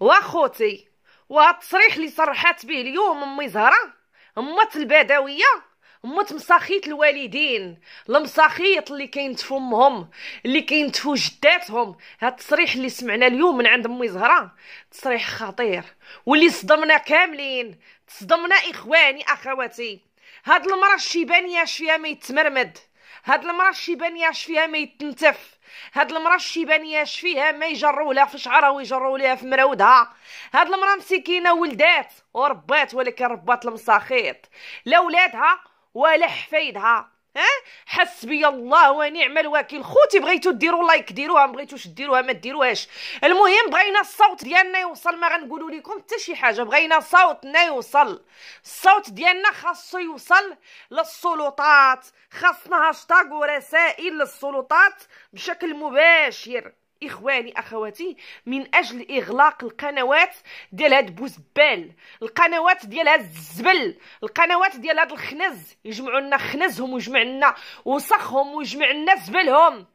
واخوتي والتصريح اللي صرحت به اليوم امي زهره امات البدويه امات مساخيط الوالدين المساخيط اللي كينتفوا امهم اللي كينتفوا جداتهم هاد التصريح اللي سمعنا اليوم من عند امي زهره تصريح خطير واللي صدمنا كاملين صدمنا اخواني اخواتي هاد المراه الشيبانيه شويه ما يتمرمد هاد المراه الشيبانيه شويه ما يتنتف هاد المرا الشيبانيه اش فيها ما يجروا لها في شعرها ويجروا لها في مراودها هاد المرا مسكينه ولدات وربات ولكن ربات المساخيط لا ولادها ولا حفايدها ها حسبي الله ونعم الوكيل خوتي بغيتو ديروا لايك ديروها ما بغيتوش ديروها ما ديروهاش المهم بغينا الصوت ديالنا يوصل ما غنقولوا لكم حتى شي حاجه بغينا صوتنا يوصل الصوت ديالنا خاصو يوصل للسلطات خاصنا هاشتاغ ورسائل للسلطات بشكل مباشر اخواني اخواتي من اجل اغلاق القنوات ديال هاد بوزبال القنوات ديال هاد الزبل القنوات ديال هاد الخنز يجمعوا لنا خنزهم ويجمع لنا وسخهم ويجمع لنا زبلهم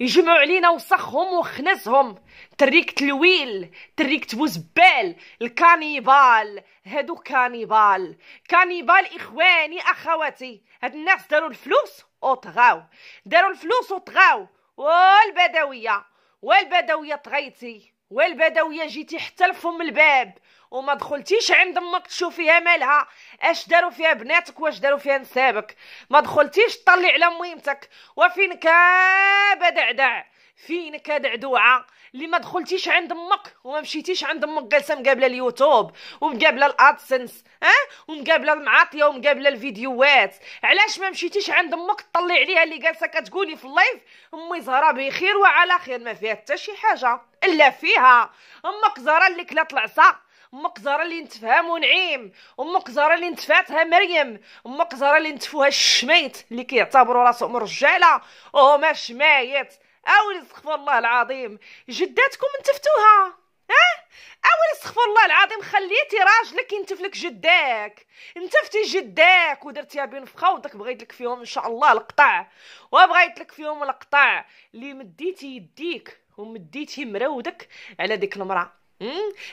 يجمعوا علينا وسخهم وخنزهم تريكة الويل تريكة بوزبال الكانيبال هادو كانيبال كانيبال اخواني اخواتي هاد الناس داروا الفلوس وطغاو داروا الفلوس وطغاو والبدويه والبدويه طغيتي والبدويه جيتي حتى لفم الباب وما دخلتيش عند امك تشوفيها مالها اش داروا فيها بناتك واش داروا فيها نسابك ما دخلتيش تطلي على ميمتك وفين كابا دعدع فينك كاد عدوعه اللي ما دخلتيش عند امك وما مشيتيش عند امك جالسه مقابله اليوتيوب ومقابله الادسنس اه ومقابله المعاطيه ومقابله الفيديوهات علاش ما مشيتيش عند امك تطلعي عليها اللي جالسه كتقولي في اللايف امي زهره بخير وعلى خير ما فيها حتى شي حاجه الا فيها امك زهره اللي كلات العصا امك زهره اللي نتفها منعيم امك زهره اللي نتفاتها مريم امك زهره اللي نتفوها الشميت اللي كيعتبروا راسهم رجاله وهما شمايت اول استغفر الله العظيم جداتكم انتفتوها ها اول استغفر الله العظيم خليتي راجلك ينتف لك جداك انتفتي جداك ودرتيها فخا ودك بغيت لك فيهم ان شاء الله القطع وبغيت لك فيهم القطع اللي مديتي يديك ومديتي مراودك على ديك المراه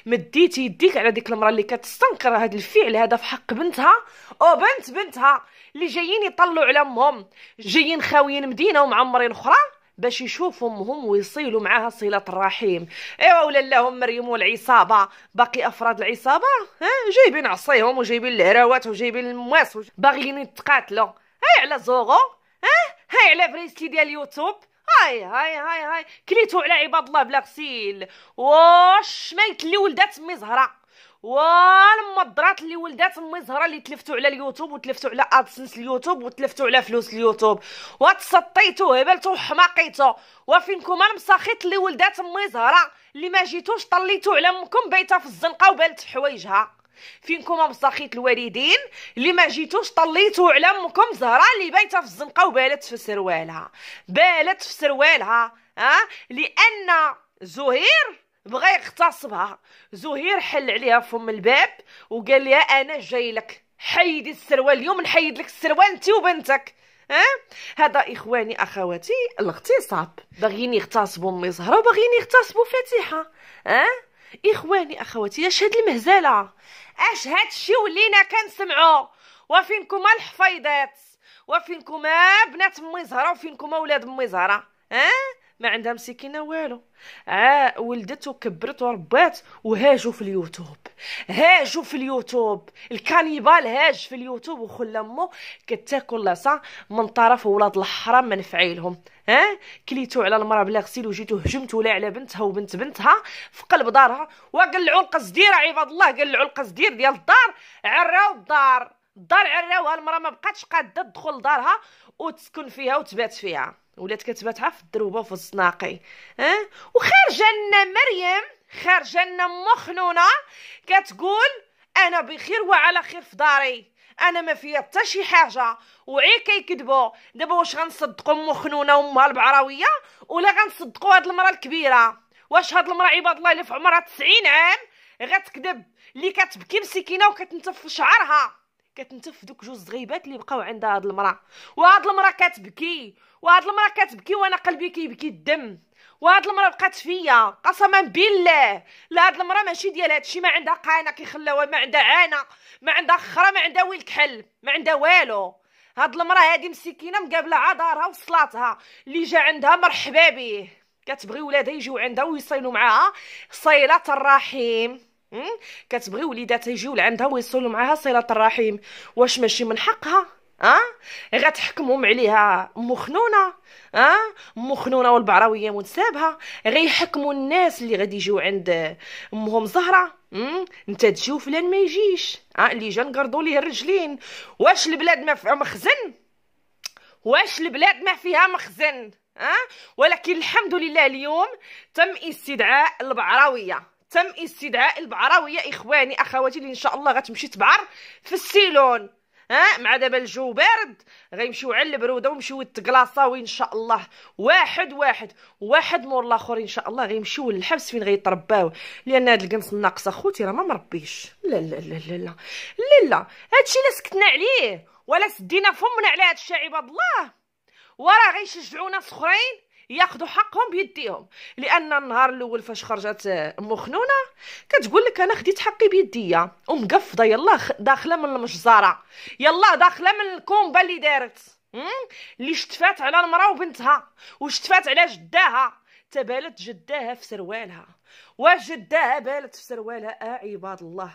مديتي يديك على ديك المراه اللي كتستنكر هذا الفعل هذا في حق بنتها او بنت بنتها اللي جايين يطلعوا على امهم جايين خاويين مدينه ومعمرين اخرى باش يشوفوا امهم ويصيلوا معاها صله الرحيم ايوا ولا لهم مريم والعصابه باقي افراد العصابه ها جايبين عصيهم وجايبين الهراوات وجايبين المواس باغيين يتقاتلوا هاي على زوغو ها هاي على فريسكي ديال اليوتيوب هاي هاي هاي هاي كليتو على عباد الله بلا غسيل واش ميت اللي ولدات مي زهره والمضرات اللي ولدات امي زهره اللي تلفتوا على اليوتيوب وتلفتوا على ادسنس اليوتيوب وتلفتوا على فلوس اليوتيوب وتسطيتو هبلتو وحماقيتو وفينكم المساخيط اللي ولدات امي زهره اللي ما جيتوش طليتو على امكم بايته في الزنقه وبالت حوايجها فينكم مساخيط الوالدين اللي ما جيتوش طليتو على امكم زهره اللي بايته في الزنقه وبالت في سروالها بالت في سروالها ها أه؟ لان زهير بغى يغتصبها زهير حل عليها فم الباب وقال لها انا جاي لك حيدي السروال اليوم نحيد لك السروال انت وبنتك ها هذا اخواني اخواتي الاغتصاب باغيين يغتصبوا امي زهره وباغيين يغتصبوا فاتحه ها اخواني اخواتي اش هاد المهزله اش هاد الشيء ولينا كنسمعوا وفينكم الحفيضات وفينكم بنات امي زهره وفينكم اولاد امي زهره ها ما عندها مسكينه والو ع ولدت وكبرت وربات وهاجوا في اليوتيوب هاجوا في اليوتيوب الكانيبال هاج في اليوتيوب وخلى مو كتاكل لاصا من طرف ولاد الحرام من فعيلهم ها كليتو على المراه بلا غسيل وجيتو هجمتو ولا على بنتها وبنت بنتها في قلب دارها وقلعوا القصدير عباد الله قلعوا القصدير ديال الدار عراو الدار الدار عراوها المراه ما بقاتش قاده تدخل دارها وتسكن فيها وتبات فيها ولات كتباتها في الدروبه وفي الزناقي ها أه؟ وخارجه لنا مريم خارجه لنا مخنونه كتقول انا بخير وعلى خير في داري انا ما فيا حتى شي حاجه وعي كيكذبوا دابا واش غنصدقوا ام خنونه وامها البعراويه ولا غنصدقوا هاد المراه الكبيره واش هاد المراه عباد الله اللي في عمرها 90 عام غتكذب اللي كتبكي مسكينه وكتنتف في شعرها كتنتف دوك جوج زغيبات اللي بقاو عند هاد المراه وهاد المراه كتبكي وهاد المراه كتبكي وانا قلبي كيبكي الدم وهاد المراه بقات فيا قسما بالله لا هاد المراه ماشي ديال هادشي ما عندها قانه كيخلاوها ما عندها عانه ما عندها خرا ما عندها ويل كحل ما عندها والو هاد المراه هادي مسكينه مقابله عذارها وصلاتها اللي جا عندها مرحبا بيه كتبغي ولادها يجيو عندها ويصيلوا معاها صيله الرحيم كتبغي وليداتها يجيو لعندها ويصلوا معاها صله الرحيم واش ماشي من حقها اه غتحكمهم عليها مخنونه اه مخنونه والبعراويه منسابها غيحكموا الناس اللي غادي يجيو عند امهم زهره انت تجي وفلان ما يجيش اه اللي جا نقرضوا ليه الرجلين واش البلاد ما فيها مخزن واش البلاد ما فيها مخزن اه ولكن الحمد لله اليوم تم استدعاء البعراويه تم استدعاء البعراويه اخواني اخواتي اللي ان شاء الله غتمشي تبعر في السيلون ها مع دابا الجو بارد غيمشيو على البروده ومشيو يتكلاصاو ان شاء الله واحد واحد واحد مور الاخر ان شاء الله غيمشيو للحبس فين غيترباو لان هاد القنص الناقصه خوتي راه ما مربيش لا لا لا لا لا لا لا هادشي سكتنا عليه ولا سدينا فمنا على هاد الشعيب الله وراه غيشجعونا سخرين ياخذوا حقهم بيديهم لان النهار الاول فاش خرجت آه، ام خنونه كتقول لك انا خديت حقي بيديا ومقفضه يلا داخله من المجزره يلا داخله من الكومبا اللي دارت اللي شتفات على المراه وبنتها وشتفات على جداها تبالت جداها في سروالها وجداها بالت في سروالها آه عباد الله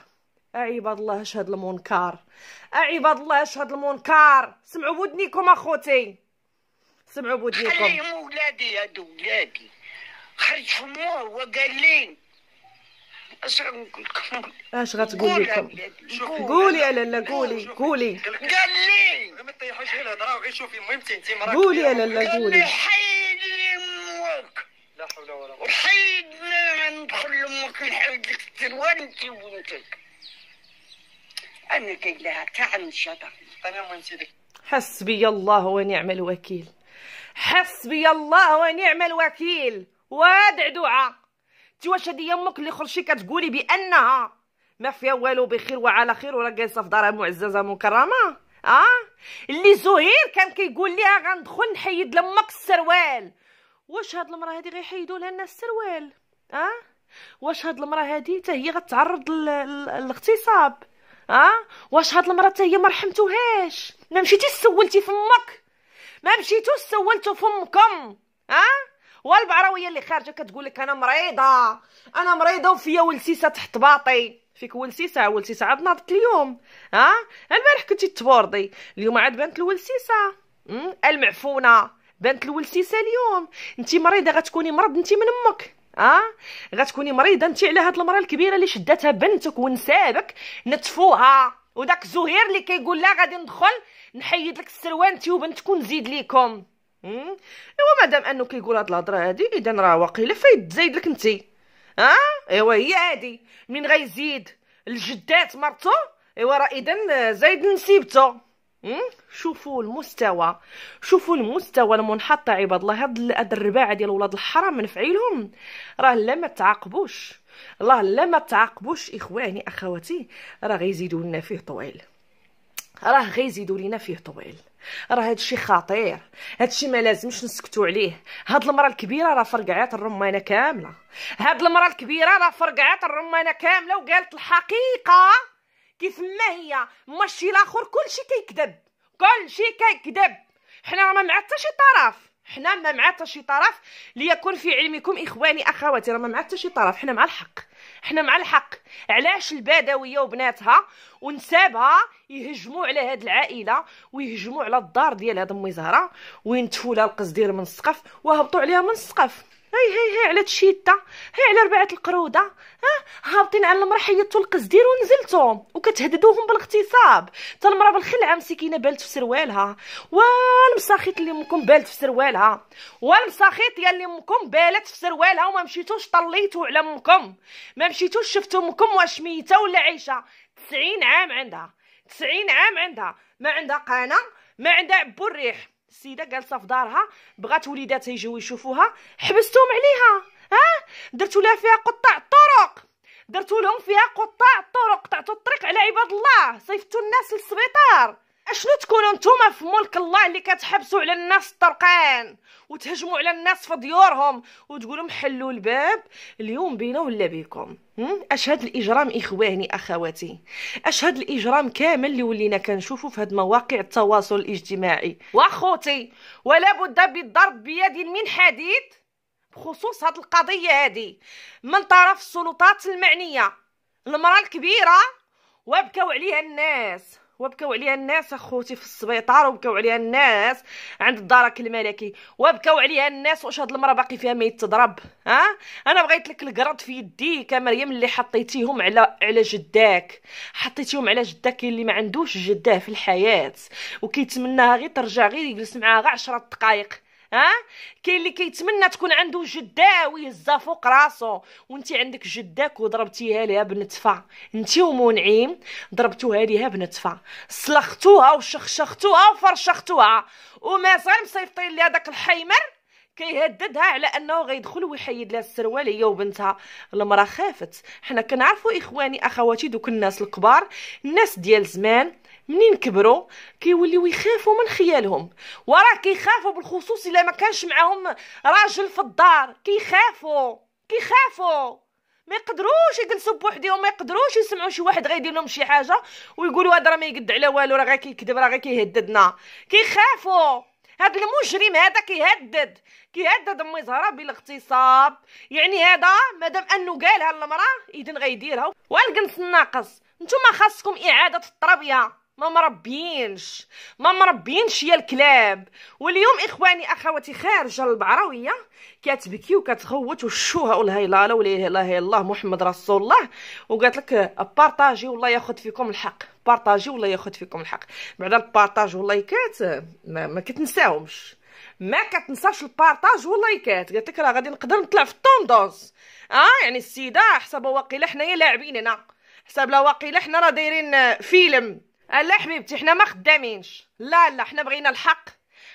عباد الله اشهد المنكر عباد الله اشهد المنكر سمعوا ودنيكم اخوتي سمعوا بوديكم خليهم ولادي هادو ولادي خرج فموه وقال لي اش نقول لكم اش غتقول لكم قولي يا لاله قولي قولي قال لي ما تطيحوش غير الهضره وغير شوفي المهم انت مراك قولي يا لاله قولي حيد لي امك لا حول ولا قوه حيد ندخل لامك نحيد لك التروان انت وبنتك انا قايلها تاع حس حسبي الله ونعم الوكيل حسبي الله ونعم الوكيل وادع دعاء تواش واش امك اللي خرجتي كتقولي بانها ما فيها والو بخير وعلى خير ولا جالسه في دارها معززه مكرمه اه اللي زهير كان كيقول ليها آه غندخل نحيد لامك السروال واش هاد المراه هادي غيحيدوا لها الناس السروال اه واش هاد المراه هادي حتى هي غتعرض للاغتصاب اه واش هاد المراه حتى هي ما رحمتوهاش ما مشيتي سولتي في امك ما مشيتوش سولتوا فمكم ها والبعراويه اللي خارجه كتقول لك انا مريضه انا مريضه وفيا ولسيسه تحت باطي فيك ولسيسه ولسيسه عاد ناضت اليوم ها البارح كنتي تبوردي اليوم عاد بانت الولسيسه المعفونه بانت الولسيسه اليوم انت مريضه غتكوني مرض انت من امك اه غتكوني مريضه انت على هاد المراه الكبيره اللي شداتها بنتك ونسابك نتفوها وداك زهير اللي كيقول لا غادي ندخل نحيد لك السروان تيوبن تكون زيد ليكم ايوا مادام انه كيقول هاد الهضره هادي اذا راه واقيلا فايد زايد لك انتي ها ايوا هي هادي من غيزيد الجدات مرتو ايوا راه اذا زايد نسيبته شوفوا المستوى شوفوا المستوى المنحط عباد الله هاد الرباعه ديال ولاد الحرام فعيلهم راه لا ما تعاقبوش الله لا ما تعاقبوش اخواني اخواتي راه غيزيدوا لنا فيه طويل راه غيزيدوا لينا فيه طويل راه هادشي خطير هادشي ما لازمش نسكتوا عليه هاد المراه الكبيره راه فرقعات الرمانه كامله هاد المراه الكبيره راه فرقعات الرمانه كامله وقالت الحقيقه كيف ما هي ماشي الاخر كلشي كيكذب كلشي كيكذب حنا راه ما مع حتى شي طرف حنا ما مع حتى شي طرف ليكن في علمكم اخواني اخواتي راه ما مع حتى شي طرف حنا مع الحق حنا مع الحق علاش البدويه وبناتها ونسابها يهجموا على هاد العائله ويهجموا على الدار ديال هاد امي زهره وينتفوا لها القصدير من السقف وهبطوا عليها من السقف هاي هاي هاي على تشيتا هاي على ربعه القروده ها هابطين على المراه حيدتو القصدير ونزلتهم وكتهددوهم بالاغتصاب حتى المراه بالخلعه مسكينه بالت في سروالها والمساخيط اللي امكم بالت في سروالها والمساخيط ديال امكم بالت في سروالها وما مشيتوش طليتو على امكم ما مشيتوش شفتو امكم واش ميته ولا عايشه 90 عام عندها 90 عام عندها ما عندها قناه ما عندها عبو الريح السيده جالسه في دارها بغات وليداتها يجيو يشوفوها حبستهم عليها ها درتو لها فيها قطاع الطرق درتوا لهم فيها قطاع الطرق قطعتو الطريق على عباد الله صيفتوا الناس للسبيطار اشنو تكونوا نتوما في ملك الله اللي كتحبسوا على الناس الطرقان وتهجموا على الناس في ديورهم وتقولوا محلوا الباب اليوم بينا ولا بيكم اشهد الاجرام اخواني اخواتي اشهد الاجرام كامل اللي ولينا كنشوفوا في هاد مواقع التواصل الاجتماعي واخوتي ولا بد بالضرب بيد من حديد بخصوص هاد القضيه هادي من طرف السلطات المعنيه المراه الكبيره وبكاو عليها الناس وبكاو عليها الناس اخوتي في السبيطار وبكاو عليها الناس عند الدرك الملكي وبكاو عليها الناس واش هاد المراه باقي فيها ما يتضرب ها أه؟ انا بغيت لك القرض في يدي كمريم اللي حطيتيهم على على جداك حطيتيهم على جداك اللي ما عندوش جداه في الحياه وكيتمناها غير ترجع غير يجلس معاها غير 10 دقائق ها كاين اللي كيتمنى تكون عنده جده ويهزها فوق راسو وانت عندك جداك وضربتيها ليها بنتفه انت ومنعيم ضربتوها ليها بنتفه سلختوها وشخشختوها وفرشختوها ومازال مصيفطين ليها داك الحيمر كيهددها على انه غيدخل ويحيد لها السروال هي وبنتها المراه خافت حنا كنعرفوا اخواني اخواتي دوك الناس الكبار الناس ديال زمان منين كبروا كيوليو يخافوا من خيالهم وراه كيخافوا بالخصوص الا ما كانش معاهم راجل في الدار كيخافوا كيخافوا ما يقدروش يجلسوا بوحدهم ما يقدروش يسمعوا شي واحد غيدير لهم شي حاجه ويقولوا هذا راه ما يقد على والو راه غير كيكذب راه غير كيهددنا كيخافوا هذا المجرم هذا كيهدد كيهدد امي زهره بالاغتصاب يعني هذا مادام انه قالها للمراه اذا غيديرها والقنص الناقص نتوما خاصكم اعاده التربيه ما مربينش ما مربينش يا الكلاب واليوم اخواني اخواتي خارجه البعراويه كتبكي وكتغوت وشوها والله لا لا ولا اله الا الله محمد رسول الله وقالت لك بارطاجي والله ياخذ فيكم الحق بارطاجي والله ياخذ فيكم الحق بعد البارطاج والله كات ما, ما كتنساهمش ما كتنساش البارطاج واللايكات قالت لك راه غادي نقدر نطلع في الطوندونس اه يعني السيده حسب واقيلا حنايا لاعبين هنا حسب لا واقيلا حنا راه دايرين فيلم لا حبيبتي حنا ما خدامينش لا لا حنا بغينا الحق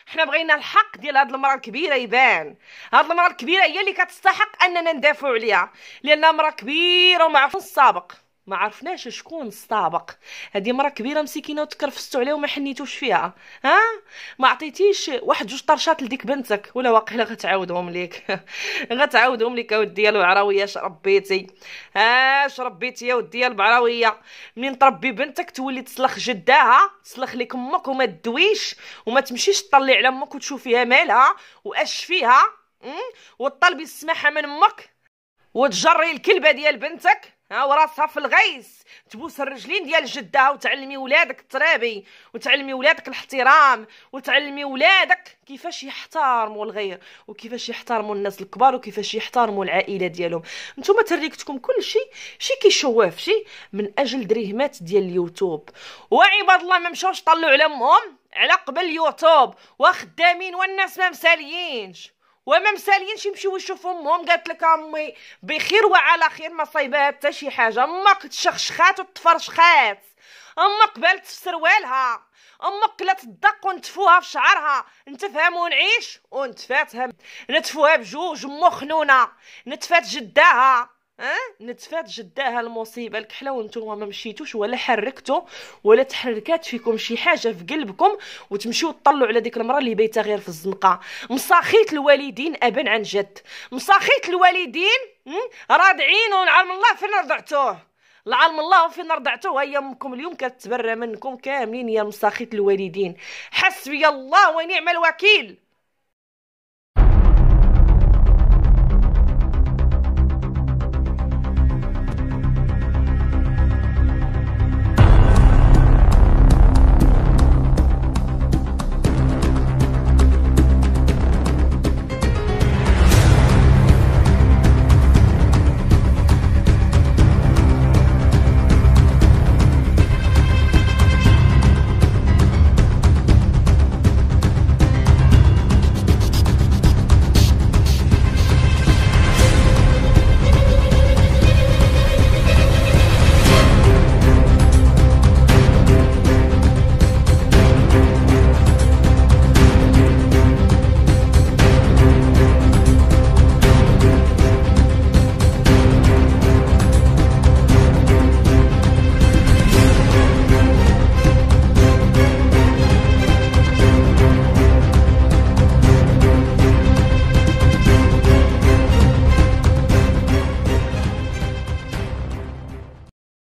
حنا بغينا الحق ديال هاد المراه الكبيره يبان هاد المراه الكبيره هي اللي كتستحق اننا ندافعوا عليها لانها مراه كبيره ومعفو السابق ما عرفناش شكون السابق هذه مرة كبيرة مسكينة وتكرفستو عليها وما حنيتوش فيها ها ما عطيتيش واحد جوج طرشات لديك بنتك ولا واقيلا غتعاودهم ليك غتعاودهم ليك اودي يا العراوية اش ربيتي اش ربيتي يا ودي البعراوية منين تربي بنتك تولي تسلخ جداها تسلخ لك امك وما تدويش وما تمشيش تطلي على امك وتشوفيها مالها واش فيها وطلبي السماحة من امك وتجري الكلبة ديال بنتك ها وراسها في الغيس تبوس الرجلين ديال جدها وتعلمي ولادك الترابي وتعلمي ولادك الاحترام وتعلمي ولادك كيفاش يحترموا الغير وكيفاش يحترموا الناس الكبار وكيفاش يحترموا العائله ديالهم نتوما تريكتكم كل شيء شي كيشوف شي من اجل دريهمات ديال اليوتيوب وعباد الله ما مشاوش طلعوا على امهم على قبل اليوتيوب وخدامين والناس ما مساليينش وما مساليينش يمشيو يشوفوا امهم قالت لك امي بخير وعلى خير ما صايبات حتى شي حاجه امك تشخشخات وتفرشخات امك قبلت في سروالها امك كلات الدق ونتفوها في شعرها نتفهم ونعيش ونتفاتها نتفوها بجوج مخنونة نتفات جداها أه؟ نتفاد جداها المصيبه الكحله وانتم ما مشيتوش ولا حركتوا ولا تحركات فيكم شي حاجه في قلبكم وتمشيو تطلعوا على ديك المراه اللي بيتها غير في الزنقه مصاخيت الوالدين ابا عن جد مصاخيت الوالدين راضعين ونعلم الله فين رضعتوه لعلم الله فين رضعتوه هي امكم اليوم كتبرى منكم كاملين يا مصاخيت الوالدين حسبي الله ونعم الوكيل